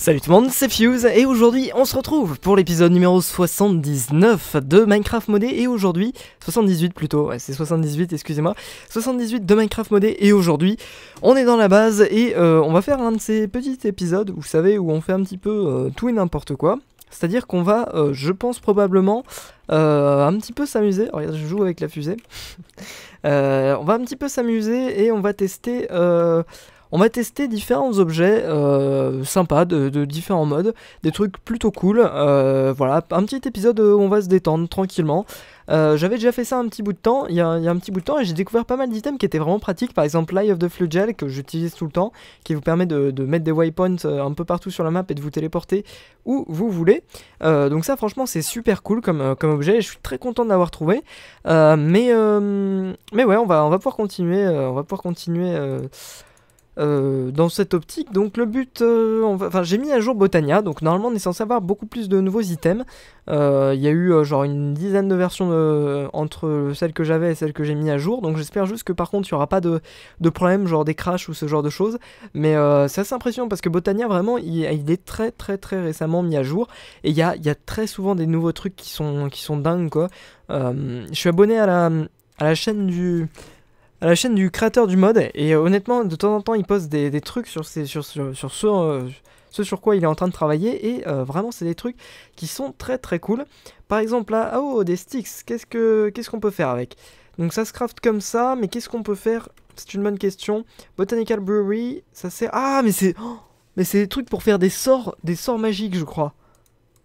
Salut tout le monde, c'est Fuse et aujourd'hui on se retrouve pour l'épisode numéro 79 de Minecraft modé et aujourd'hui 78 plutôt, ouais, c'est 78 excusez-moi, 78 de Minecraft modé et aujourd'hui on est dans la base et euh, on va faire un de ces petits épisodes, vous savez, où on fait un petit peu euh, tout et n'importe quoi. C'est-à-dire qu'on va, euh, je pense probablement, un petit peu s'amuser. Oh, regarde, je joue avec la fusée. on va un petit peu s'amuser et on va tester on va tester différents objets euh, sympas de, différents modes, des trucs plutôt cool. Euh, voilà, un petit épisode où on va se détendre tranquillement. Euh, j'avais déjà fait ça un petit bout de temps, il y, a un petit bout de temps, et j'ai découvert pas mal d'items qui étaient vraiment pratiques. Par exemple, l'Eye of the Flugel que j'utilise tout le temps, qui vous permet de, mettre des waypoints un peu partout sur la map et de vous téléporter où vous voulez. donc ça, franchement, c'est super cool comme, comme objet. Et je suis très content de l'avoir trouvé. mais mais ouais, on va on va pouvoir continuer, on va pouvoir continuer. Euh, dans cette optique, donc le but, euh, enfin j'ai mis à jour Botania, donc normalement on est censé avoir beaucoup plus de nouveaux items. Euh, il y a eu genre une dizaine de versions entre celle que j'avais et celle que j'ai mis à jour, donc j'espère juste que par contre il n'y aura pas de, de problème, genre des crashs ou ce genre de choses. Mais c'est assez impressionnant parce que Botania vraiment il... il, est très très très récemment mis à jour et il y a... y a, très souvent des nouveaux trucs qui sont, qui sont dingues quoi. je suis abonné à la, à la chaîne du à la chaîne du créateur du mode. Et euh, honnêtement, de temps en temps, il poste des, trucs sur, ses, sur, sur, euh, ce, sur quoi il est en train de travailler. Et euh, vraiment, c'est des trucs qui sont très très cool. Par exemple, là, ah, oh, des sticks, qu'est-ce que qu'est-ce qu'on peut faire avec Donc ça se craft comme ça, mais qu'est-ce qu'on peut faire C'est une bonne question. Botanical Brewery, ça c'est... Ah, mais c'est... Oh, mais c'est des trucs pour faire des sorts, des sorts magiques, je crois.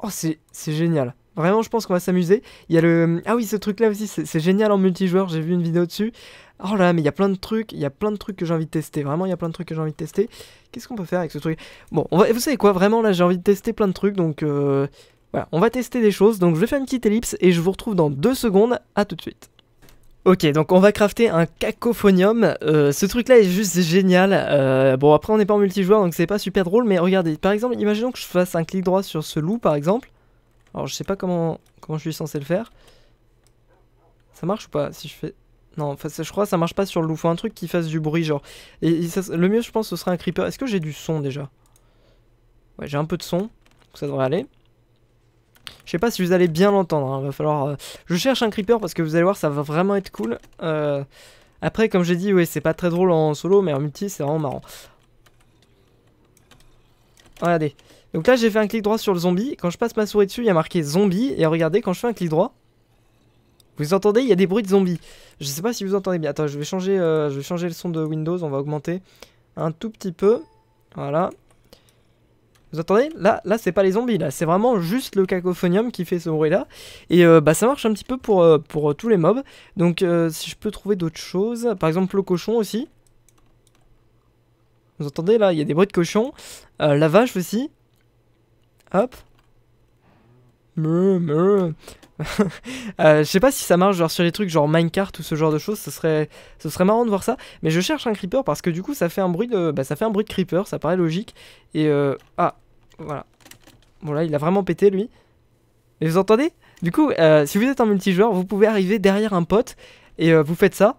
Oh, c'est génial. Vraiment, je pense qu'on va s'amuser. Il y a le. Ah oui, ce truc-là aussi, c'est génial en multijoueur. J'ai vu une vidéo dessus. Oh là, mais il y a plein de trucs. Il y a plein de trucs que j'ai envie de tester. Vraiment, il y a plein de trucs que j'ai envie de tester. Qu'est-ce qu'on peut faire avec ce truc Bon, vous savez quoi Vraiment, là, j'ai envie de tester plein de trucs. Donc, euh, voilà, on va tester des choses. Donc, je vais faire une petite ellipse et je vous retrouve dans deux secondes. A tout de suite. Ok, donc on va crafter un cacophonium. Euh, ce truc-là est juste génial. Euh, bon, après, on n'est pas en multijoueur, donc c'est pas super drôle. Mais regardez, par exemple, imaginons que je fasse un clic droit sur ce loup, par exemple. Alors je sais pas comment, comment je suis censé le faire. Ça marche ou pas si je fais... Non, enfin, je crois que ça marche pas sur le loup. Faut un truc qui fasse du bruit, genre. Et, le mieux, je pense, ce serait un creeper. Est-ce que j'ai du son déjà Ouais, j'ai un peu de son. ça devrait aller. Je sais pas si vous allez bien l'entendre. Hein. va falloir. Euh, je cherche un creeper parce que vous allez voir, ça va vraiment être cool. Euh, après, comme j'ai dit, oui, c'est pas très drôle en solo, mais en multi, c'est vraiment marrant. Regardez. Donc là, j'ai fait un clic droit sur le zombie. Quand je passe ma souris dessus, il y a marqué zombie. Et regardez, quand je fais un clic droit, vous entendez, il y a des bruits de zombies. Je sais pas si vous entendez bien. Attends, je vais changer, euh, je vais changer le son de Windows. On va augmenter un tout petit peu. Voilà. Vous entendez Là, là c'est pas les zombies, là, c'est vraiment juste le cacophonium qui fait ce bruit-là. Et euh, bah, ça marche un petit peu pour, euh, pour tous les mobs. Donc, si je peux trouver d'autres choses, par exemple le cochon aussi. Vous entendez là Il y a des bruits de cochon. la vache aussi. Hop. euh, je sais pas si ça marche genre sur les trucs genre minecart ou ce genre de choses, ce serait, ce serait marrant de voir ça. Mais je cherche un creeper parce que du coup ça fait un bruit de, bah, ça fait un bruit de creeper, ça paraît logique. Et euh, ah voilà, bon là il a vraiment pété lui. Mais vous entendez Du coup, euh, si vous êtes en multijoueur, vous pouvez arriver derrière un pote et euh, vous faites ça.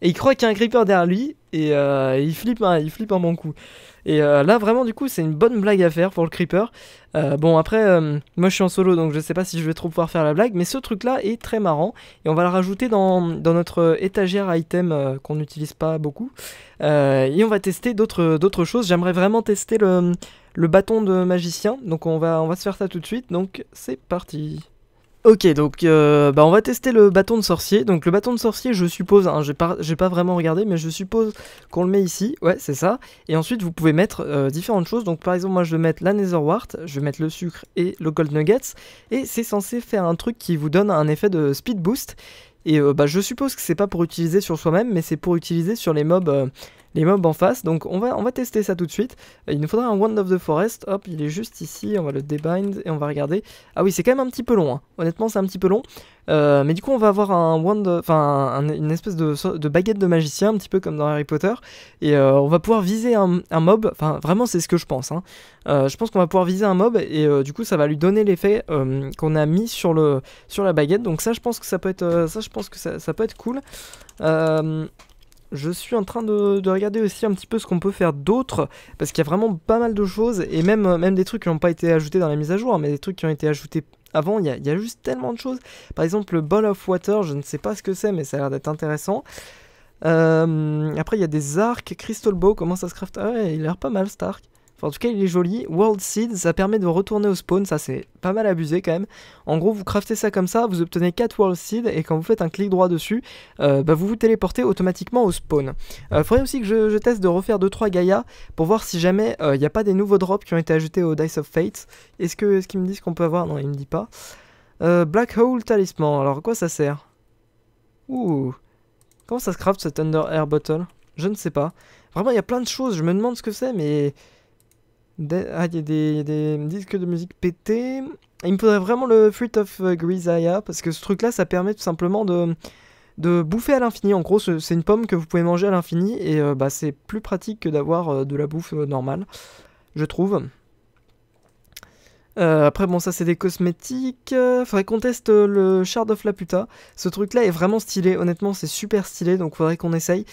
Et il croit qu'il y a un creeper derrière lui et il flippe, il flippe un bon coup. Et euh, là, vraiment, du coup, c'est une bonne blague à faire pour le creeper. Euh, bon, après, euh, moi je suis en solo, donc je ne sais pas si je vais trop pouvoir faire la blague, mais ce truc-là est très marrant. Et on va le rajouter dans, notre étagère item qu'on n'utilise pas beaucoup. et on va tester d'autres choses. J'aimerais vraiment tester le, le bâton de magicien. Donc on va, on va se faire ça tout de suite. Donc c'est parti. Ok, donc euh, bah on va tester le bâton de sorcier. Donc le bâton de sorcier, je suppose, hein, j'ai pas, vraiment regardé, mais je suppose qu'on le met ici. Ouais, c'est ça. Et ensuite, vous pouvez mettre euh, différentes choses. Donc par exemple, moi je vais mettre la Netherwart, je vais mettre le sucre et le Gold Nuggets. Et c'est censé faire un truc qui vous donne un effet de speed boost. Et euh, bah, je suppose que c'est pas pour utiliser sur soi-même, mais c'est pour utiliser sur les mobs les mobs en face. Donc on va, on va tester ça tout de suite. Euh, il nous faudra un Wand of the Forest. Hop, il est juste ici. On va le débind et on va regarder. Ah oui, c'est quand même un petit peu long. Hein. Honnêtement, c'est un petit peu long. Euh, mais du coup, on va avoir un wand, enfin une espèce de, de, baguette de magicien, un petit peu comme dans Harry Potter, et euh, on va pouvoir viser un, mob. Enfin, vraiment, c'est ce que je pense. Hein. je pense qu'on va pouvoir viser un mob, et du coup, ça va lui donner l'effet qu'on a mis sur le sur la baguette. Donc ça, je pense que ça peut être, ça, je pense que ça, ça peut être cool je suis en train de, regarder aussi un petit peu ce qu'on peut faire d'autre, parce qu'il y a vraiment pas mal de choses, et même, euh, même des trucs qui n'ont pas été ajoutés dans la mise à jour, hein, mais des trucs qui ont été ajoutés avant, il y, a, juste tellement de choses. Par exemple, le Ball of Water, je ne sais pas ce que c'est, mais ça a l'air d'être intéressant. Euh, après, il y a des arcs, Crystal Bow, comment ça se craft ah ouais, il a l'air pas mal cet arc. Enfin, en tout cas, il est joli. World Seed, ça permet de retourner au spawn. Ça, c'est pas mal abusé quand même. En gros, vous craftez ça comme ça, vous obtenez 4 World Seed. Et quand vous faites un clic droit dessus, euh, bah, vous vous téléportez automatiquement au spawn. Il euh, faudrait aussi que je, teste de refaire 2-3 Gaia pour voir si jamais il euh, n'y a pas des nouveaux drops qui ont été ajoutés au Dice of Fate. Est-ce que est qui me disent qu'on peut avoir Non, il me dit pas. Black Hole Talisman. Alors, à quoi ça sert Ouh. Comment ça se craft ce Thunder Air Bottle Je ne sais pas. Vraiment, il y a plein de choses. Je me demande ce que c'est, mais ah, il y, a des disques de musique pétés. Il me faudrait vraiment le Fruit of euh, Grisaya, parce que ce truc-là, ça permet tout simplement de, de bouffer à l'infini. En gros, c'est une pomme que vous pouvez manger à l'infini, et euh, bah, c'est plus pratique que d'avoir euh, de la bouffe normale, je trouve. Euh, après, bon, ça c'est des cosmétiques. il euh, faudrait qu'on teste euh, le Shard of Laputa, Ce truc-là est vraiment stylé, honnêtement, c'est super stylé, donc faudrait qu'on essaye.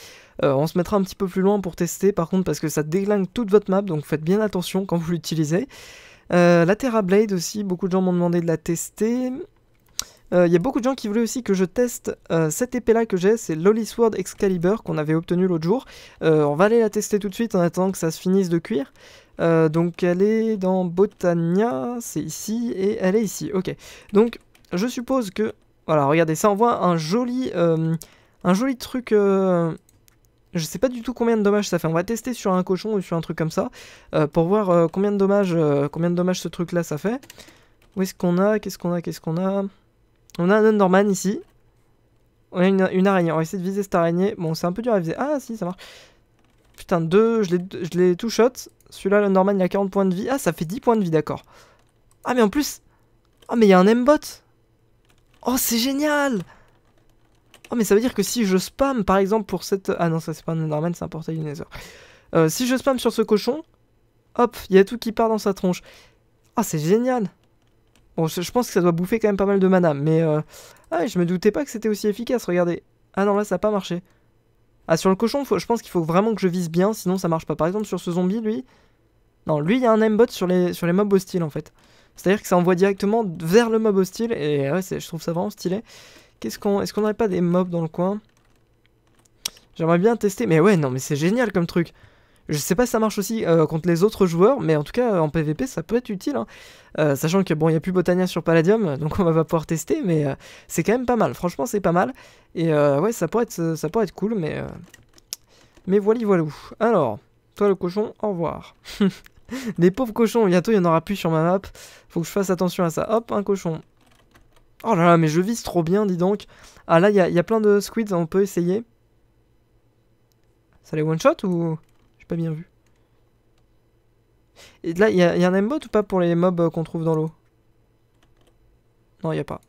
on se mettra un petit peu plus loin pour tester, par contre, parce que ça déglingue toute votre map, donc faites bien attention quand vous l'utilisez. la Terra Blade aussi, beaucoup de gens m'ont demandé de la tester. Il y a beaucoup de gens qui voulaient aussi que je teste cette épée-là que j'ai, c'est l'Holy Sword Excalibur qu'on avait obtenu l'autre jour. on va aller la tester tout de suite en attendant que ça se finisse de cuire. Euh, donc elle est dans Botania, c'est ici, et elle est ici, ok. Donc je suppose que... Voilà, regardez, ça envoie un joli, euh, un joli truc... Euh, je sais pas du tout combien de dommages ça fait. On va tester sur un cochon ou sur un truc comme ça, pour voir combien, de dommages, combien de dommages ce truc-là ça fait. Où est-ce qu'on a Qu'est-ce qu'on a Qu'est-ce qu'on a On a un Underman ici. On a une, araignée. On va essayer de viser cette araignée. Bon, c'est un peu dur à viser. Ah si, ça marche. Putain, deux, je l'ai je les two shot. Celui-là, le Norman, il a 40 points de vie. Ah, ça fait 10 points de vie, d'accord. Ah, mais en plus... Ah, mais il y a un M-Bot Oh, c'est génial Oh, mais ça veut dire que si je spam, par exemple, pour cette... Ah non, ça, c'est pas un Norman, c'est un portail du Nether. Euh, si je spam sur ce cochon, hop, il y a tout qui part dans sa tronche. Ah, c'est génial Bon, je, pense que ça doit bouffer quand même pas mal de mana, mais... Euh, ah, je me doutais pas que c'était aussi efficace, regardez. Ah non, là, ça n'a pas marché. Ah, sur le cochon, je pense qu'il faut vraiment que je vise bien, sinon ça marche pas. Par exemple, sur ce zombie, lui, non, lui, il y a un aimbot sur les, sur les mobs hostiles, en fait. C'est-à-dire que ça envoie directement vers le mob hostile, et ouais, je trouve ça vraiment stylé. Qu'est-ce qu'on... Est-ce qu'on n'aurait pas des mobs dans le coin J'aimerais bien tester, mais ouais, non, mais c'est génial comme truc. Je sais pas si ça marche aussi euh, contre les autres joueurs, mais en tout cas, en PvP, ça peut être utile. Hein. Euh, sachant que, bon, il n'y a plus Botania sur Palladium, donc on va pouvoir tester, mais euh, c'est quand même pas mal. Franchement, c'est pas mal. Et ouais, ça pourrait, être, ça être cool, mais... Mais voilà, voilà. Alors, toi le cochon, au revoir. Des pauvres cochons, bientôt il n'y en aura plus sur ma map. Faut que je fasse attention à ça. Hop, un cochon. Oh là là, mais je vise trop bien, dis donc. Ah là, il y, a plein de squids, on peut essayer. Ça les one-shot ou... J'ai pas bien vu. Et là, il y, y, a un aimbot ou pas pour les mobs euh, qu'on trouve dans l'eau Non, il n'y a pas.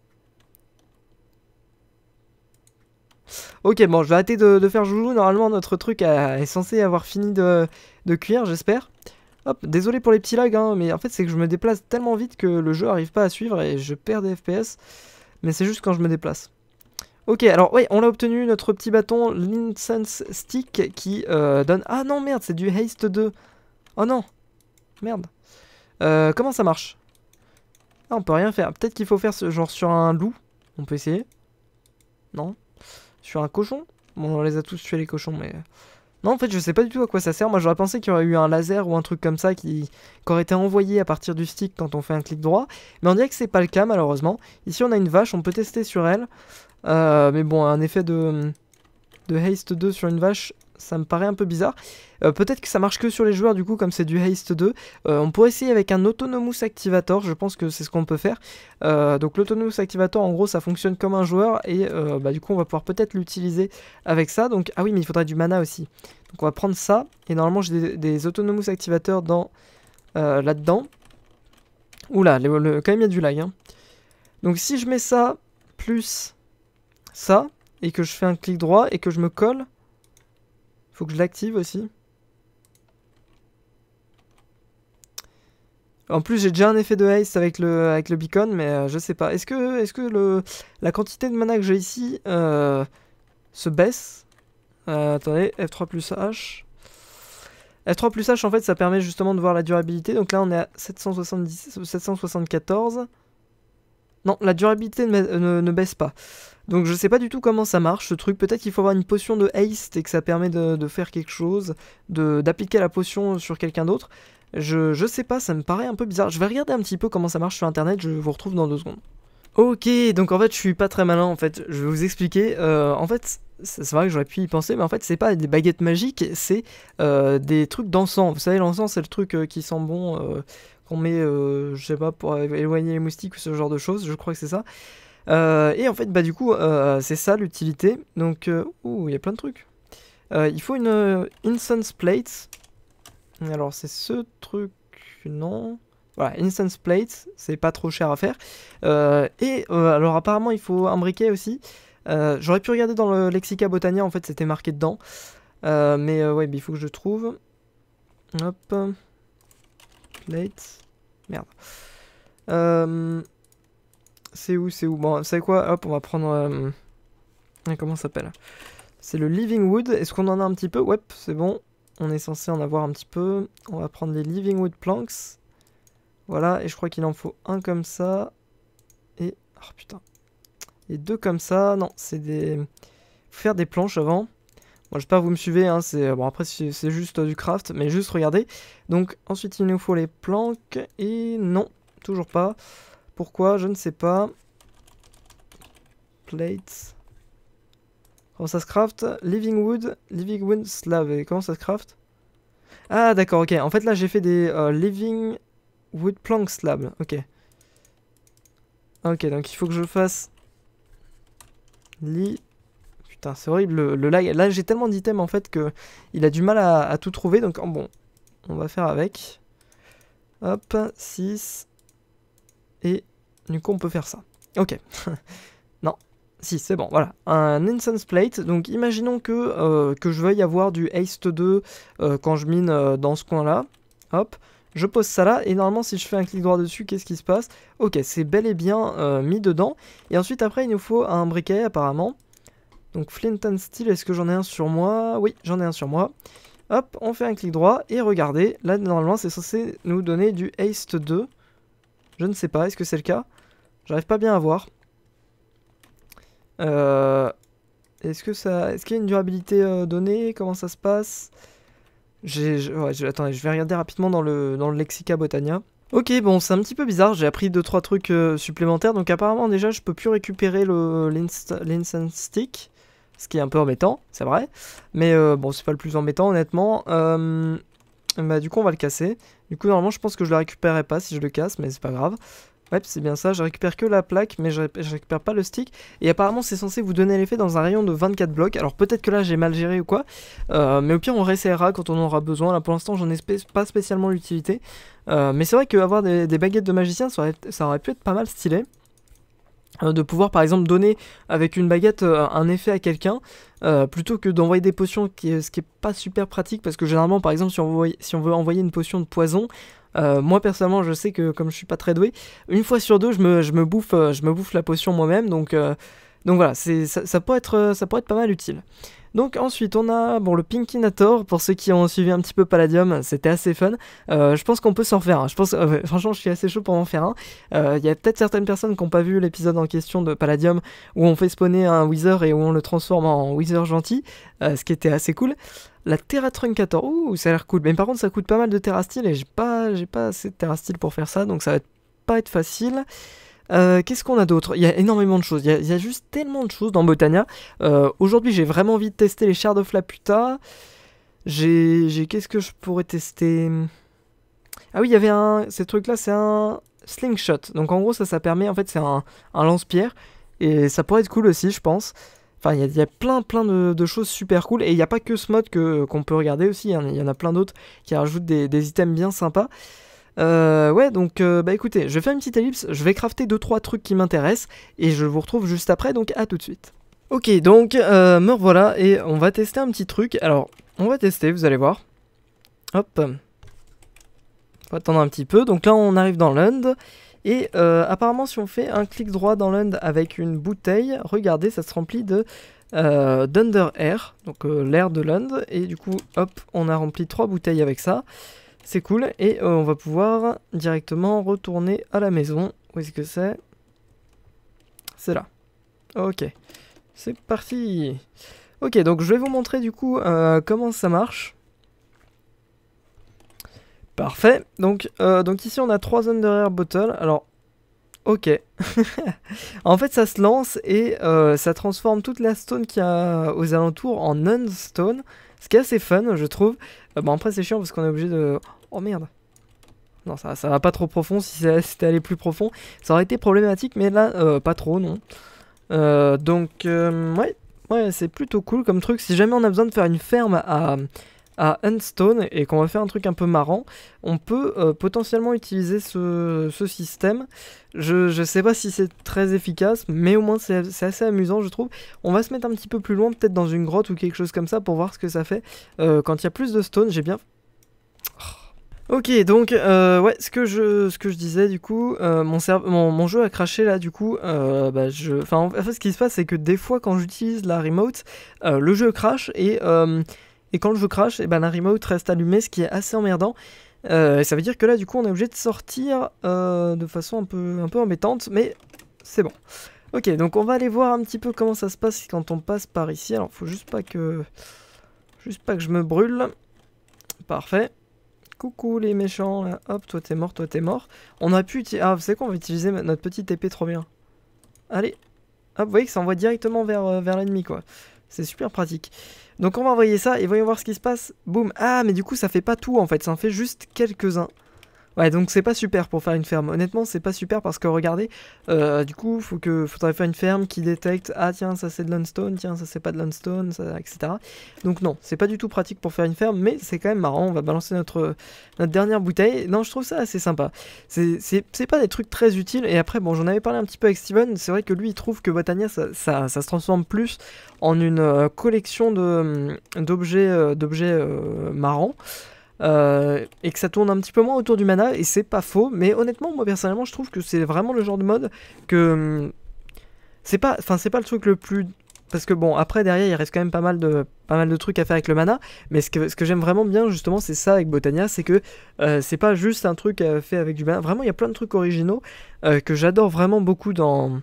Ok, bon, je vais hâter de, faire joujou. Normalement, notre truc euh, est censé avoir fini de, de cuire, j'espère. Hop, désolé pour les petits lags, hein, mais en fait c'est que je me déplace tellement vite que le jeu arrive pas à suivre et je perds des FPS. Mais c'est juste quand je me déplace. Ok, alors oui, on a obtenu, notre petit bâton l'Incense Stick qui euh, donne... Ah non, merde, c'est du Haste 2. Oh non, merde. Euh, comment ça marche ah, on peut rien faire. Peut-être qu'il faut faire ce genre sur un loup. On peut essayer. Non. Sur un cochon. Bon, on les a tous tués les cochons, mais... Non, en fait, je sais pas du tout à quoi ça sert. Moi, j'aurais pensé qu'il y aurait eu un laser ou un truc comme ça qui, aurait été envoyé à partir du stick quand on fait un clic droit. Mais on dirait que c'est pas le cas, malheureusement. Ici, on a une vache, on peut tester sur elle. Euh, mais bon, un effet de, de haste 2 sur une vache, ça me paraît un peu bizarre. Euh, peut-être que ça marche que sur les joueurs, du coup, comme c'est du Haste 2. Euh, on pourrait essayer avec un Autonomous Activator, je pense que c'est ce qu'on peut faire. Euh, donc l'Autonomous Activator, en gros, ça fonctionne comme un joueur, et bah, du coup, on va pouvoir peut-être l'utiliser avec ça. Donc, ah oui, mais il faudrait du mana aussi. Donc on va prendre ça, et normalement, j'ai des, Autonomous Activators dans là-dedans. Oula, quand même, il y a du lag. Hein. Donc si je mets ça, plus ça, et que je fais un clic droit, et que je me colle... Faut que je l'active aussi. En plus, j'ai déjà un effet de haste avec le, avec le beacon, mais euh, je sais pas. Est-ce que, est -ce que le, la quantité de mana que j'ai ici euh, se baisse euh, Attendez, F3 plus H. F3 plus H, en fait, ça permet justement de voir la durabilité. Donc là, on est à 770, 774. Non, la durabilité ne, baisse pas. Donc je sais pas du tout comment ça marche ce truc. Peut-être qu'il faut avoir une potion de haste et que ça permet de, faire quelque chose, d'appliquer la potion sur quelqu'un d'autre. Je, je sais pas, ça me paraît un peu bizarre. Je vais regarder un petit peu comment ça marche sur internet, je vous retrouve dans deux secondes. Ok, donc en fait je suis pas très malin en fait, je vais vous expliquer. Euh, en fait, c'est vrai que j'aurais pu y penser, mais en fait c'est pas des baguettes magiques, c'est euh, des trucs d'encens. Vous savez, l'encens c'est le truc euh, qui sent bon qu'on met, euh, je sais pas, pour éloigner les moustiques ou ce genre de choses, je crois que c'est ça. Euh, et en fait, bah du coup, euh, c'est ça l'utilité. Donc, ouh, il y a plein de trucs. il faut une incense plate. Alors, c'est ce truc, non voilà, incense Plate, c'est pas trop cher à faire. et alors apparemment il faut un briquet aussi. J'aurais pu regarder dans le Lexica Botania, en fait c'était marqué dedans. mais ouais, il faut que je trouve. Hop. Late... Merde. Euh, c'est où, c'est où Bon, c'est savez quoi Hop, on va prendre... Euh, comment ça s'appelle C'est le Living Wood. Est-ce qu'on en a un petit peu Ouais, c'est bon. On est censé en avoir un petit peu. On va prendre les Living Wood Planks. Voilà, et je crois qu'il en faut un comme ça. Et... Oh putain. Et deux comme ça. Non, c'est des... faire des planches avant. Bon, j'espère que vous me suivez, hein, c'est euh, bon après c'est juste euh, du craft, mais juste regardez. Donc ensuite il nous faut les planques et non, toujours pas. Pourquoi Je ne sais pas. Plates. Comment ça se craft Living wood, living wood slab. Et comment ça se craft Ah d'accord, ok. En fait là j'ai fait des euh, living wood plank slab. Ok. Ok, donc il faut que je fasse li Putain, c'est horrible le, Là, j'ai tellement d'items en fait que il a du mal à, tout trouver. Donc, oh, bon, on va faire avec. Hop, 6. Et du coup, on peut faire ça. Ok. non, si, c'est bon, voilà. Un Incense Plate. Donc imaginons que, euh, je veuille avoir du Haste 2 euh, quand je mine euh, dans ce coin-là. Hop. Je pose ça là, et normalement si je fais un clic droit dessus, qu'est-ce qui se passe Ok, c'est bel et bien mis dedans. Et ensuite après, il nous faut un briquet apparemment. Donc Flint and Steel, est-ce que j'en ai un sur moi Oui, j'en ai un sur moi. Hop, on fait un clic droit et regardez, là normalement c'est censé nous donner du Haste 2. Je ne sais pas, est-ce que c'est le cas J'arrive pas bien à voir. Euh, est-ce que ça, est-ce qu'il y a une durabilité euh, donnée Comment ça se passe J'ai, ouais, attendez, je vais regarder rapidement dans le dans le Lexica Botania. Ok, bon, c'est un petit peu bizarre, j'ai appris 2 trois trucs euh, supplémentaires, donc apparemment déjà je peux plus récupérer le l'incense stick ce qui est un peu embêtant, c'est vrai. Mais euh, bon, c'est pas le plus embêtant, honnêtement. Euh, bah, du coup, on va le casser. Du coup, normalement, je pense que je le récupérerai pas si je le casse, mais c'est pas grave. Ouais, c'est bien ça, je récupère que la plaque, mais je, récupère pas le stick. Et apparemment, c'est censé vous donner l'effet dans un rayon de 24 blocs. Alors peut-être que là, j'ai mal géré ou quoi. Euh, mais au pire, on réessayera quand on en aura besoin. Là, pour l'instant, j'en ai pas spécialement l'utilité. mais c'est vrai qu'avoir des, des, baguettes de magicien, ça aurait pu être pas mal stylé. Euh, de pouvoir par exemple donner avec une baguette euh, un effet à quelqu'un euh, plutôt que d'envoyer des potions qui ce qui est pas super pratique parce que généralement par exemple si on, veut, si on veut envoyer une potion de poison moi personnellement je sais que comme je suis pas très doué une fois sur deux je me, je me bouffe je me bouffe la potion moi-même donc donc voilà c'est ça, être ça pourrait être pas mal utile donc ensuite on a bon, le Pinkinator, pour ceux qui ont suivi un petit peu Palladium, c'était assez fun. Euh, je pense qu'on peut s'en faire un. Je pense, euh, franchement je suis assez chaud pour en faire un. Il euh, y a peut-être certaines personnes qui n'ont pas vu l'épisode en question de Palladium où on fait spawner un Wither et où on le transforme en Wither gentil, ce qui était assez cool. La Terra Truncator, ouh, ça a l'air cool. Mais par contre ça coûte pas mal de Terra Steel et j'ai pas, pas assez de Terra Steel pour faire ça, donc ça va pas être facile. Euh, qu'est-ce qu'on a d'autre Il y a énormément de choses. Il y a, juste tellement de choses dans Botania. Euh, aujourd'hui, j'ai vraiment envie de tester les chars de Flaputa. J'ai. Qu'est-ce que je pourrais tester Ah oui, il y avait un. Ces trucs-là, c'est un slingshot. Donc en gros, ça, ça permet. En fait, c'est un, lance-pierre. Et ça pourrait être cool aussi, je pense. Enfin, il y, a plein, plein de, choses super cool. Et il n'y a pas que ce mode qu'on peut regarder aussi. Hein. Il y en a plein d'autres qui rajoutent des, des, items bien sympas. Euh, ouais, donc euh, bah écoutez, je vais faire une petite ellipse, je vais crafter 2-3 trucs qui m'intéressent, et je vous retrouve juste après, donc à tout de suite. Ok, donc euh, me revoilà, et on va tester un petit truc. Alors, on va tester, vous allez voir. Hop. Faut attendre un petit peu, donc là on arrive dans l'Und, et euh, apparemment si on fait un clic droit dans l'Und avec une bouteille, regardez, ça se remplit de... Dunder Air, donc l'air de l'Und, et du coup, hop, on a rempli 3 bouteilles avec ça. C'est cool. Et euh, on va pouvoir directement retourner à la maison. Où est-ce que c'est C'est là. Ok. C'est parti. Ok, donc je vais vous montrer du coup euh, comment ça marche. Parfait. Donc, euh, donc ici on a trois zones rare bottle. Alors, ok. en fait ça se lance et ça transforme toute la stone qu'il y a aux alentours en non-stone. Ce qui est assez fun je trouve. bon bah, après c'est chiant parce qu'on est obligé de... Oh merde. Non, ça, ça va pas trop profond. Si c'était allé plus profond, ça aurait été problématique, mais là, euh, pas trop, non. Euh, donc, euh, ouais, ouais c'est plutôt cool comme truc. Si jamais on a besoin de faire une ferme à, à Unstone et qu'on va faire un truc un peu marrant, on peut potentiellement utiliser ce, système. Je, je, sais pas si c'est très efficace, mais au moins c'est assez amusant, je trouve. On va se mettre un petit peu plus loin, peut-être dans une grotte ou quelque chose comme ça, pour voir ce que ça fait. quand il y a plus de stone, j'ai bien Ok, donc euh, ouais, ce que je ce que je disais du coup, euh, mon, mon, mon jeu a craché là du coup. Euh, bah, je, enfin en fait, ce qui se passe c'est que des fois quand j'utilise la remote, le jeu crache et et quand le jeu crache, et eh ben la remote reste allumée, ce qui est assez emmerdant. Et ça veut dire que là du coup on est obligé de sortir de façon un peu un peu embêtante, mais c'est bon. Ok, donc on va aller voir un petit peu comment ça se passe quand on passe par ici. Alors faut juste pas que juste pas que je me brûle. Parfait. Coucou les méchants, hop, toi t'es mort, toi t'es mort. On a pu utiliser... Ah, vous savez quoi, on va utiliser notre petite épée trop bien. Allez, hop, vous voyez que ça envoie directement vers, euh, vers l'ennemi, quoi. C'est super pratique. Donc on va envoyer ça et voyons voir ce qui se passe. Boum, ah, mais du coup ça fait pas tout en fait, ça en fait juste quelques-uns. Ouais, donc c'est pas super pour faire une ferme. Honnêtement, c'est pas super parce que regardez, euh, du coup, faut que faudrait faire une ferme qui détecte ah tiens ça c'est de l'unstone, tiens ça c'est pas de l'unstone, etc. Donc non, c'est pas du tout pratique pour faire une ferme, mais c'est quand même marrant. On va balancer notre dernière bouteille. Non, je trouve ça assez sympa. C'est pas des trucs très utiles. Et après, bon, j'en avais parlé un petit peu avec Steven. C'est vrai que lui, il trouve que Botania ça, se transforme plus en une euh, collection de hum, d'objets euh, d'objets marrants. Euh, et que ça tourne un petit peu moins autour du mana, et c'est pas faux, mais honnêtement, moi personnellement, je trouve que c'est vraiment le genre de mode que. Hum, c'est pas, c'est pas le truc le plus parce que bon après derrière il reste quand même pas mal de pas mal de trucs à faire avec le mana mais ce que, ce que j'aime vraiment bien justement c'est ça avec Botania c'est que euh, c'est pas juste un truc euh, fait avec du mana vraiment il y a plein de trucs originaux que j'adore vraiment beaucoup dans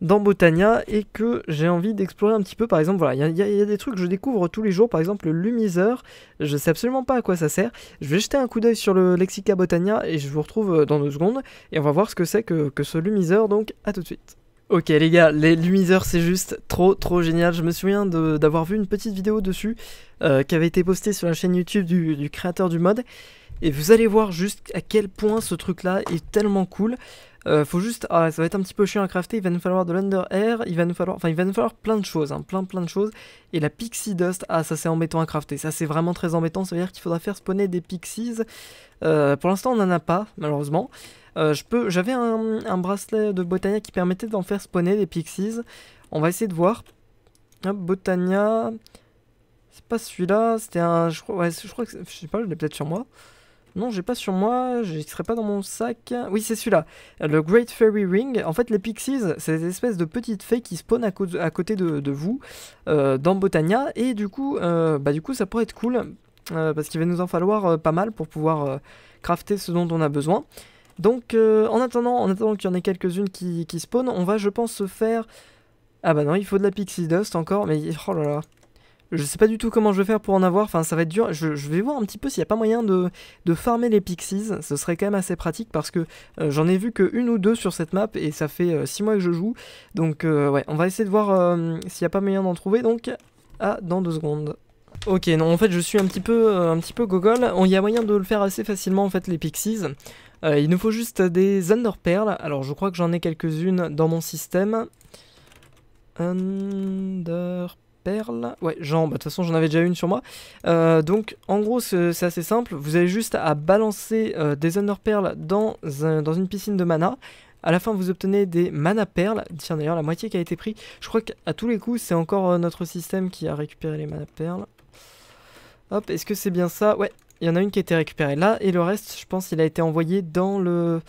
dans Botania et que j'ai envie d'explorer un petit peu. Par exemple, voilà, il y, a des trucs que je découvre tous les jours. Par exemple, le lumiseur, je sais absolument pas à quoi ça sert. Je vais jeter un coup d'œil sur le Lexica Botania et je vous retrouve euh, dans deux secondes et on va voir ce que c'est que, que ce lumiseur. Donc, à tout de suite. Ok les gars, les lumiseurs c'est juste trop trop génial, je me souviens d'avoir vu une petite vidéo dessus euh, qui avait été postée sur la chaîne YouTube du, du créateur du mod et vous allez voir juste à quel point ce truc là est tellement cool. Euh, faut juste, ah, ça va être un petit peu chiant à crafter, il va nous falloir de l'under air, il va nous falloir, enfin il va nous falloir plein de choses, hein, plein plein de choses. Et la pixie dust, ah ça c'est embêtant à crafter, ça c'est vraiment très embêtant, ça veut dire qu'il faudra faire spawner des pixies. Euh, pour l'instant on n'en a pas, malheureusement. Euh, J'avais un, bracelet de Botania qui permettait d'en faire spawner des pixies. On va essayer de voir. Hop, Botania... C'est pas celui-là, c'était un... Je crois, ouais, je crois que... Je sais pas, je l'ai peut-être sur moi. Non, j'ai pas sur moi, je serai pas dans mon sac. Oui, c'est celui-là. Le Great Fairy Ring. En fait, les pixies, c'est des espèces de petites fées qui spawnent à, côté de, vous euh, dans Botania. Et du coup, euh, bah, du coup, ça pourrait être cool. Euh, parce qu'il va nous en falloir pas mal pour pouvoir crafter ce dont on a besoin. Donc, en attendant, en attendant qu'il y en ait quelques-unes qui, qui spawnent, on va, je pense, se faire... Ah bah non, il faut de la pixie dust encore, mais... Oh là là je sais pas du tout comment je vais faire pour en avoir, enfin ça va être dur. Je, vais voir un petit peu s'il n'y a pas moyen de, de, farmer les pixies. Ce serait quand même assez pratique parce que euh, j'en ai vu que une ou deux sur cette map et ça fait 6 euh, mois que je joue. Donc euh, ouais, on va essayer de voir s'il n'y a pas moyen d'en trouver. Donc à dans deux secondes. Ok, non en fait je suis un petit peu, un petit peu gogol. Il y a moyen de le faire assez facilement en fait les pixies. il nous faut juste des underperles. Alors je crois que j'en ai quelques-unes dans mon système. Underperles. Perles, Ouais, genre bah, de toute façon j'en avais déjà une sur moi. Euh, donc en gros c'est assez simple, vous avez juste à balancer euh, des honor perles dans, dans une piscine de mana. À la fin vous obtenez des mana perles, tiens d'ailleurs la moitié qui a été pris. Je crois qu'à tous les coups c'est encore euh, notre système qui a récupéré les mana perles. Hop, est-ce que c'est bien ça Ouais, il y en a une qui a été récupérée là et le reste je pense il a été envoyé dans le,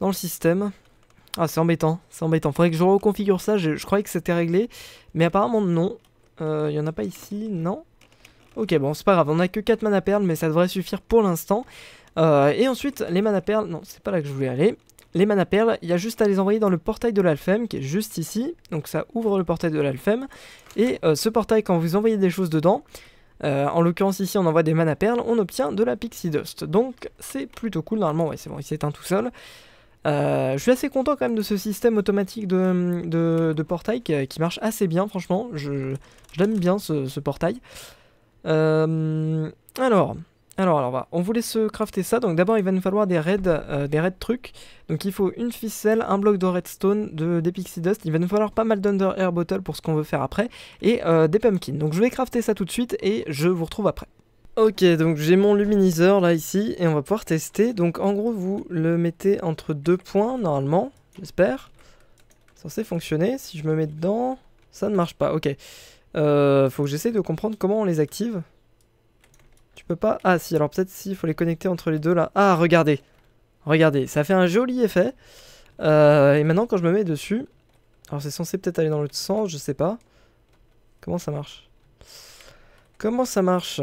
dans le système. Ah, c'est embêtant, c'est embêtant. Faudrait que je reconfigure ça, je, je croyais que c'était réglé, mais apparemment non. Il euh, n'y en a pas ici, non Ok, bon, c'est pas grave, on a que 4 mana perles, mais ça devrait suffire pour l'instant. Euh, et ensuite, les mana perles, non, c'est pas là que je voulais aller. Les mana perles, il y a juste à les envoyer dans le portail de l'alphème, qui est juste ici. Donc ça ouvre le portail de l'alphème. Et euh, ce portail, quand vous envoyez des choses dedans, en l'occurrence ici on envoie des mana perles, on obtient de la pixie dust. Donc c'est plutôt cool, normalement ouais, c'est bon, il s'éteint tout seul. Euh, je suis assez content quand même de ce système automatique de, portail qui, marche assez bien, franchement. Je, bien ce, portail. Euh, alors, alors, alors on voulait se crafter ça. Donc d'abord, il va nous falloir des raids, euh, des trucs. Donc il faut une ficelle, un bloc de redstone, de, des pixie dust. Il va nous falloir pas mal d'under air bottle pour ce qu'on veut faire après. Et des pumpkins. Donc je vais crafter ça tout de suite et je vous retrouve après. Ok, donc j'ai mon luminiseur là ici et on va pouvoir tester. Donc en gros, vous le mettez entre deux points normalement, j'espère. Censé fonctionner. Si je me mets dedans, ça ne marche pas. Ok. Euh, faut que j'essaie de comprendre comment on les active. Tu peux pas... Ah si, alors peut-être s'il faut les connecter entre les deux là. Ah, regardez. Regardez, ça fait un joli effet. Euh, et maintenant quand je me mets dessus... Alors c'est censé peut-être aller dans l'autre sens, je sais pas. Comment ça marche Comment ça marche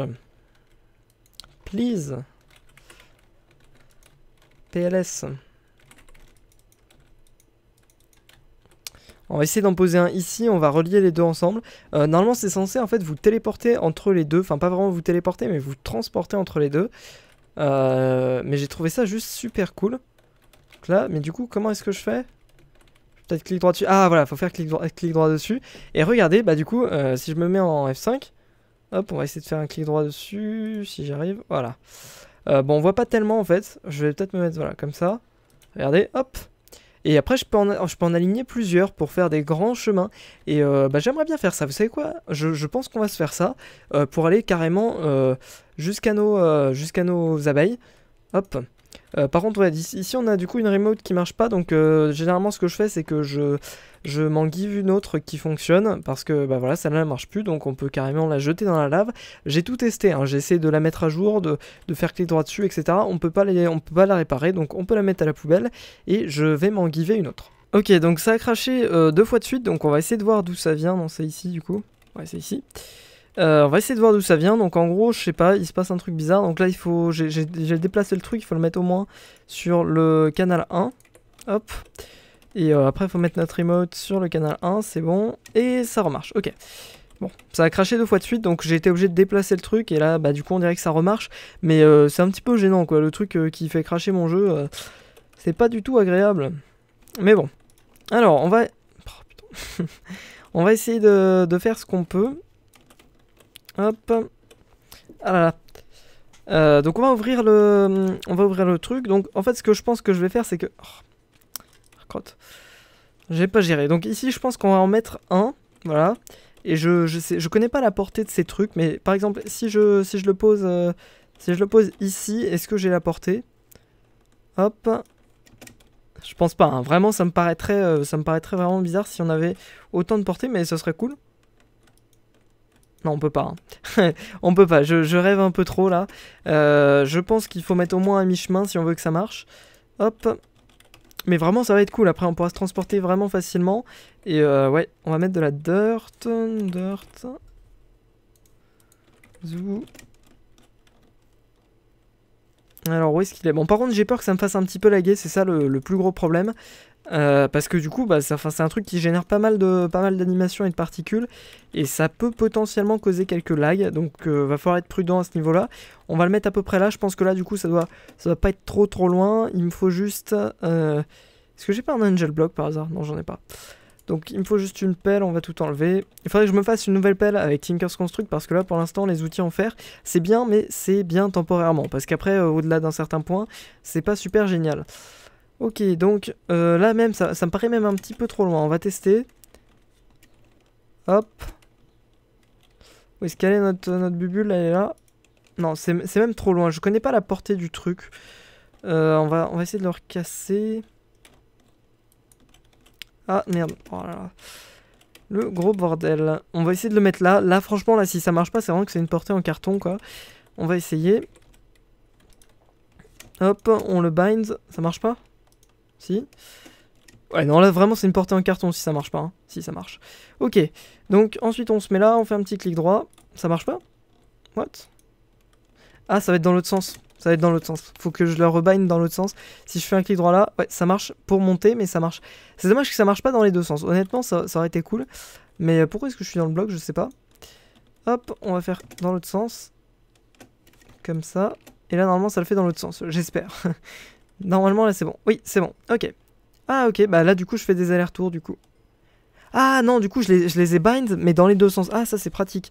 please. PLS. On va essayer d'en poser un ici, on va relier les deux ensemble. Euh, normalement c'est censé en fait vous téléporter entre les deux, enfin pas vraiment vous téléporter mais vous transporter entre les deux. Euh, mais j'ai trouvé ça juste super cool. Donc là, mais du coup comment est-ce que je fais Peut-être clic droit dessus. Ah voilà, faut faire clic droit, clic droit dessus. Et regardez, bah du coup euh, si je me mets en F5, Hop, on va essayer de faire un clic droit dessus, si j'arrive, voilà. Euh, bon, on voit pas tellement en fait, je vais peut-être me mettre voilà, comme ça. Regardez, hop, et après, je peux, en, aligner plusieurs pour faire des grands chemins. Et euh, bah, j'aimerais bien faire ça. Vous savez quoi je, pense qu'on va se faire ça euh, pour aller carrément jusqu'à nos, jusqu'à nos abeilles. Hop. Euh, par contre, ici on a du coup une remote qui marche pas, donc euh, généralement ce que je fais c'est que je, je m'en give une autre qui fonctionne, parce que bah voilà, celle-là marche plus, donc on peut carrément la jeter dans la lave. J'ai tout testé, J'essaie hein. j'ai essayé de la mettre à jour, de, faire clic droit dessus, etc. On ne peut pas la réparer, donc on peut la mettre à la poubelle, et je vais m'en giver une autre. Ok, donc ça a craché euh, deux fois de suite, donc on va essayer de voir d'où ça vient, non c'est ici du coup, ouais c'est ici. Euh, on va essayer de voir d'où ça vient. Donc en gros, je sais pas, il se passe un truc bizarre. Donc là, il faut, j'ai déplacé le truc, il faut le mettre au moins sur le canal 1. Hop. Et euh, après, il faut mettre notre remote sur le canal 1, c'est bon. Et ça remarche, ok. Bon, ça a craché deux fois de suite, donc j'ai été obligé de déplacer le truc, et là, bah du coup, on dirait que ça remarche. Mais euh, c'est un petit peu gênant, quoi. Le truc qui fait cracher mon jeu, c'est pas du tout agréable. Mais bon. Alors, on va... Oh, putain. on va essayer de, de faire ce qu'on peut. Hop. Ah là euh, donc on va ouvrir le, on va ouvrir le truc. Donc en fait ce que je pense que je vais faire c'est que, oh, j'ai pas géré. Donc ici je pense qu'on va en mettre un, voilà. Et je, je sais, je connais pas la portée de ces trucs, mais par exemple si je, si je le pose, euh, si je le pose ici, est-ce que j'ai la portée Hop. Je pense pas. Hein. Vraiment ça me paraîtrait, euh, ça me paraîtrait vraiment bizarre si on avait autant de portée, mais ce serait cool. Non, on peut pas. Hein. on peut pas. Je, rêve un peu trop là. Euh, je pense qu'il faut mettre au moins un mi-chemin si on veut que ça marche. Hop. Mais vraiment, ça va être cool. Après, on pourra se transporter vraiment facilement. Et euh, ouais, on va mettre de la dirt. Dirt. Zou. Alors, où est-ce qu'il est Bon, par contre, j'ai peur que ça me fasse un petit peu laguer. C'est ça le, le, plus gros problème. Euh, parce que du coup, bah, c'est un truc qui génère pas mal de pas mal d'animations et de particules, et ça peut potentiellement causer quelques lags. Donc, euh, va falloir être prudent à ce niveau-là. On va le mettre à peu près là. Je pense que là, du coup, ça doit ça doit pas être trop trop loin. Il me faut juste. Euh, est-ce que j'ai pas un angel block par hasard Non, j'en ai pas. Donc il me faut juste une pelle, on va tout enlever. Il faudrait que je me fasse une nouvelle pelle avec Tinkers Construct parce que là pour l'instant les outils en fer c'est bien mais c'est bien temporairement parce qu'après au-delà d'un certain point c'est pas super génial. Ok, donc euh, là même, ça, me paraît même un petit peu trop loin. On va tester. Hop. Où est-ce qu'elle est notre, notre bubule Elle est là. Non, c'est même trop loin. Je connais pas la portée du truc. Euh, on, va, on va essayer de le recasser. Ah, merde. Oh Le gros bordel. On va essayer de le mettre là. Là, franchement, là, si ça marche pas, c'est vraiment que c'est une portée en carton, quoi. On va essayer. Hop, on le bind. Ça marche pas si. Ouais, non, là, vraiment, c'est une portée en carton si ça marche pas. Hein. Si, ça marche. Ok. Donc, ensuite, on se met là, on fait un petit clic droit. Ça marche pas What Ah, ça va être dans l'autre sens. Ça va être dans l'autre sens. Faut que je le rebine dans l'autre sens. Si je fais un clic droit là, ouais, ça marche pour monter, mais ça marche. C'est dommage que ça marche pas dans les deux sens. Honnêtement, ça, ça aurait été cool. Mais euh, pourquoi est-ce que je suis dans le bloc Je sais pas. Hop, on va faire dans l'autre sens. Comme ça. Et là, normalement, ça le fait dans l'autre sens. J'espère. Normalement, là, c'est bon. Oui, c'est bon. Ok. Ah, ok. Bah là, du coup, je fais des allers-retours, du coup. Ah, non, du coup, je les, ai bind, mais dans les deux sens. Ah, ça, c'est pratique.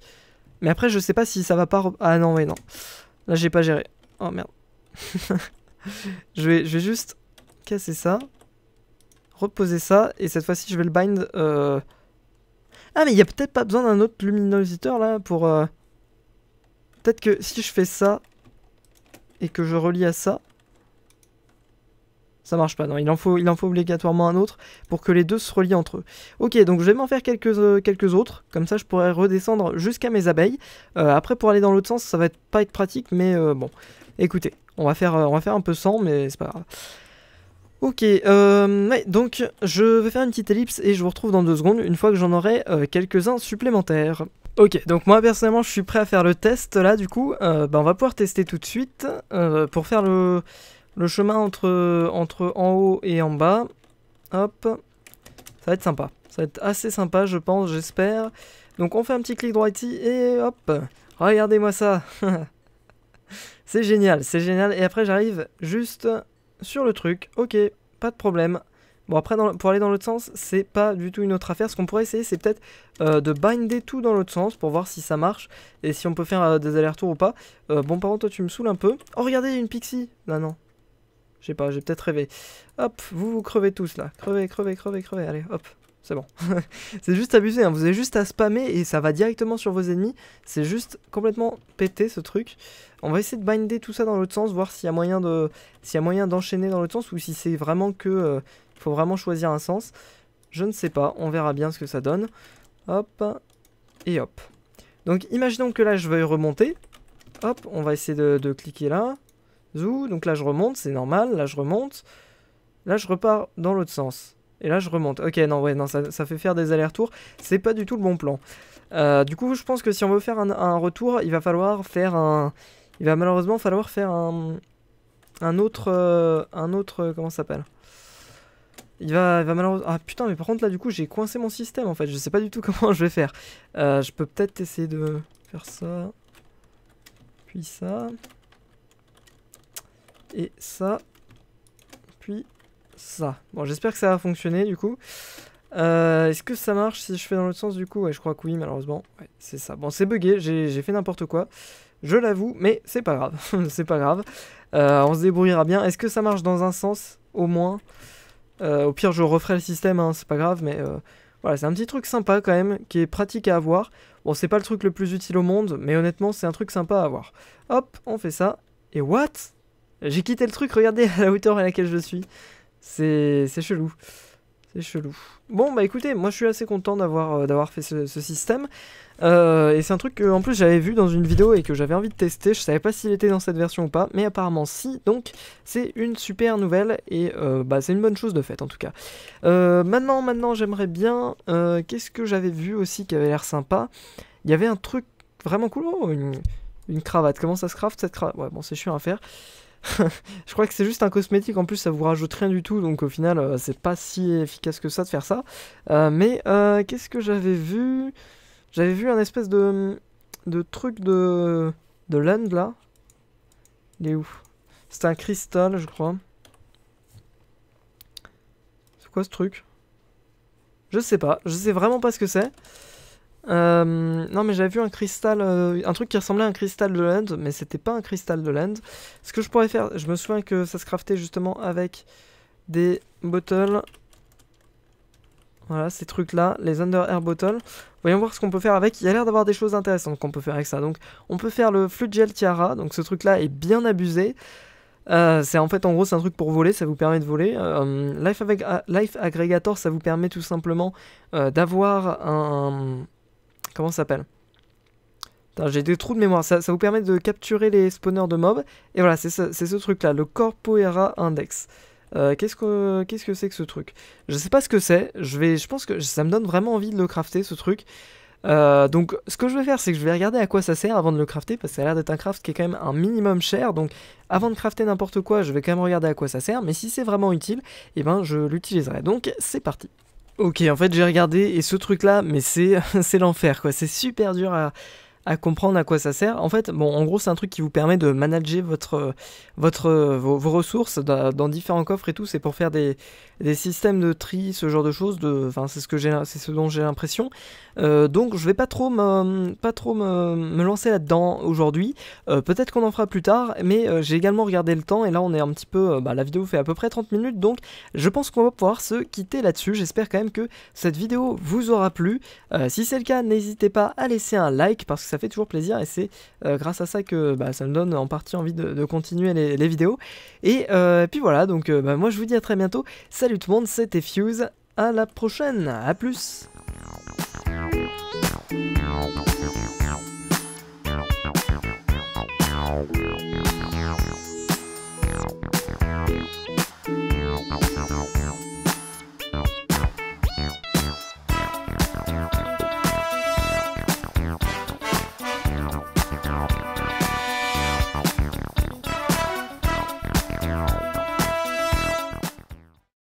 Mais après, je sais pas si ça va pas... Ah, non, mais non. Là, j'ai pas géré. Oh, merde. je, vais, je vais juste casser ça. Reposer ça. Et cette fois-ci, je vais le bind... Euh. Ah, mais il y a peut-être pas besoin d'un autre luminositeur, là, pour... Euh. Peut-être que si je fais ça... Et que je relie à ça ça marche pas. Non, il en faut, il faut obligatoirement un autre pour que les deux se relient entre eux. Ok, donc je vais m'en faire quelques, euh, quelques autres, comme ça je pourrais redescendre jusqu'à mes abeilles. Euh, après, pour aller dans l'autre sens, ça va pas être pratique, mais euh, bon, écoutez, on va faire, on va faire un peu sans, mais c'est pas grave. Ok, donc je vais faire une petite ellipse et je vous retrouve dans deux secondes une fois que j'en aurai quelques-uns supplémentaires. Ok, donc moi personnellement je suis prêt à faire le test là du coup, bah, on va pouvoir tester tout de suite pour faire le... Le chemin entre, entre en haut et en bas. Hop. Ça va être sympa. Ça va être assez sympa, je pense, j'espère. Donc on fait un petit clic droit ici et hop. Regardez-moi ça. c'est génial, c'est génial. Et après, j'arrive juste sur le truc. Ok, pas de problème. Bon après pour aller dans l'autre sens c'est pas du tout une autre affaire. Ce qu'on pourrait essayer c'est peut-être euh, de binder tout dans l'autre sens pour voir si ça marche et si on peut faire euh, des allers-retours ou pas. Euh, bon par contre toi tu me saoules un peu. Oh regardez une pixie. Bah, non non, je sais pas, j'ai peut-être rêvé. Hop, vous vous crevez tous là. Crevez, crevez, crevez, crevez. Allez, hop, c'est bon. c'est juste abusé, hein. vous avez juste à spammer et ça va directement sur vos ennemis. C'est juste complètement pété ce truc. On va essayer de binder tout ça dans l'autre sens, voir s'il y a moyen de, y a moyen d'enchaîner dans l'autre sens ou si c'est vraiment que, Il euh, faut vraiment choisir un sens. Je ne sais pas, on verra bien ce que ça donne. Hop, et hop. Donc imaginons que là je veuille remonter. Hop, on va essayer de cliquer là. Zou, donc là je remonte, c'est normal, là je remonte. Là je repars dans l'autre sens. Et là je remonte. Ok, non, ouais, non, ça, fait faire des allers-retours. C'est pas du tout le bon plan. Euh, du coup, je pense que si on veut faire un, retour, il va falloir faire un... Il va malheureusement falloir faire un... Un autre... Euh, un autre... Euh, comment ça s'appelle il va, va malheureusement... Ah putain, mais par contre là du coup j'ai coincé mon système en fait. Je sais pas du tout comment je vais faire. je peux peut-être essayer de faire ça. Puis ça et ça, puis ça. Bon, j'espère que ça va fonctionner du coup. Euh, est-ce que ça marche si je fais dans l'autre sens du coup Ouais, je crois que oui, malheureusement. Ouais, c'est ça. Bon, c'est bugué. j'ai fait n'importe quoi. Je l'avoue, mais c'est pas grave. c'est pas grave. Euh, on se débrouillera bien. Est-ce que ça marche dans un sens, au moins euh, Au pire, je referai le système, hein, c'est pas grave, mais... Voilà, c'est un petit truc sympa quand même, qui est pratique à avoir. Bon, c'est pas le truc le plus utile au monde, mais honnêtement, c'est un truc sympa à avoir. Hop, on fait ça. Et what j'ai quitté le truc, regardez à la hauteur à laquelle je suis. C'est chelou. C'est chelou. Bon, bah écoutez, moi je suis assez content d'avoir euh, d'avoir fait ce, système. Euh, et c'est un truc que, en plus, j'avais vu dans une vidéo et que j'avais envie de tester. Je savais pas s'il était dans cette version ou pas, mais apparemment si. Donc, c'est une super nouvelle et euh, bah, c'est une bonne chose de fait, en tout cas. maintenant, maintenant, j'aimerais bien... Qu'est-ce que j'avais vu aussi qui avait l'air sympa Il y avait un truc vraiment cool. Oh, une, une, cravate. Comment ça se craft cette cravate Ouais, bon, c'est chiant à faire. je crois que c'est juste un cosmétique en plus, ça vous rajoute rien du tout, donc au final, euh, c'est pas si efficace que ça de faire ça. Euh, mais euh, qu'est-ce que j'avais vu J'avais vu un espèce de, truc de, land là. Il est où C'est un cristal, je crois. C'est quoi ce truc Je sais pas, je sais vraiment pas ce que c'est. Euh, non mais j'avais vu un cristal, euh, un truc qui ressemblait à un cristal de land, mais c'était pas un cristal de land. Ce que je pourrais faire, je me souviens que ça se craftait justement avec des bottles. Voilà, ces trucs-là, les Under Air Bottles. Voyons voir ce qu'on peut faire avec. Il y a l'air d'avoir des choses intéressantes qu'on peut faire avec ça. Donc, on peut faire le Gel Tiara. Donc, ce truc-là est bien abusé. Euh, c'est en fait en gros c'est un truc pour voler, ça vous permet de voler. Life, avec, Life Aggregator, ça vous permet tout simplement d'avoir un, Comment ça s'appelle j'ai des trous de mémoire. Ça, vous permet de capturer les spawners de mobs. Et voilà, c'est ce truc-là, le Corpoera Index. Euh, qu'est-ce que c'est que, ce truc Je sais pas ce que c'est. Je, je pense que ça me donne vraiment envie de le crafter, ce truc. Euh, donc, ce que je vais faire, c'est que je vais regarder à quoi ça sert avant de le crafter, parce que ça a l'air d'être un craft qui est quand même un minimum cher. Donc, avant de crafter n'importe quoi, je vais quand même regarder à quoi ça sert. Mais si c'est vraiment utile, et eh ben, je l'utiliserai. Donc, c'est parti. Ok, en fait j'ai regardé et ce truc là, mais c'est l'enfer quoi, c'est super dur à, à comprendre à quoi ça sert. En fait, bon, en gros, c'est un truc qui vous permet de manager votre, votre, vos, ressources dans, différents coffres et tout. C'est pour faire des, systèmes de tri, ce genre de choses. De, enfin, c'est ce que j'ai, c'est ce dont j'ai l'impression. Euh, donc, je vais pas trop me, pas trop me, lancer là-dedans aujourd'hui. Euh, peut-être qu'on en fera plus tard, mais euh, j'ai également regardé le temps et là, on est un petit peu. Bah, la vidéo fait à peu près 30 minutes, donc je pense qu'on va pouvoir se quitter là-dessus. J'espère quand même que cette vidéo vous aura plu. si c'est le cas, n'hésitez pas à laisser un like parce que ça fait toujours plaisir et c'est euh, grâce à ça que bah, ça me donne en partie envie de, continuer les, vidéos. Euh, et puis voilà, donc euh, bah, moi je vous dis à très bientôt. Salut tout le monde, c'était Fuse, à la prochaine, à plus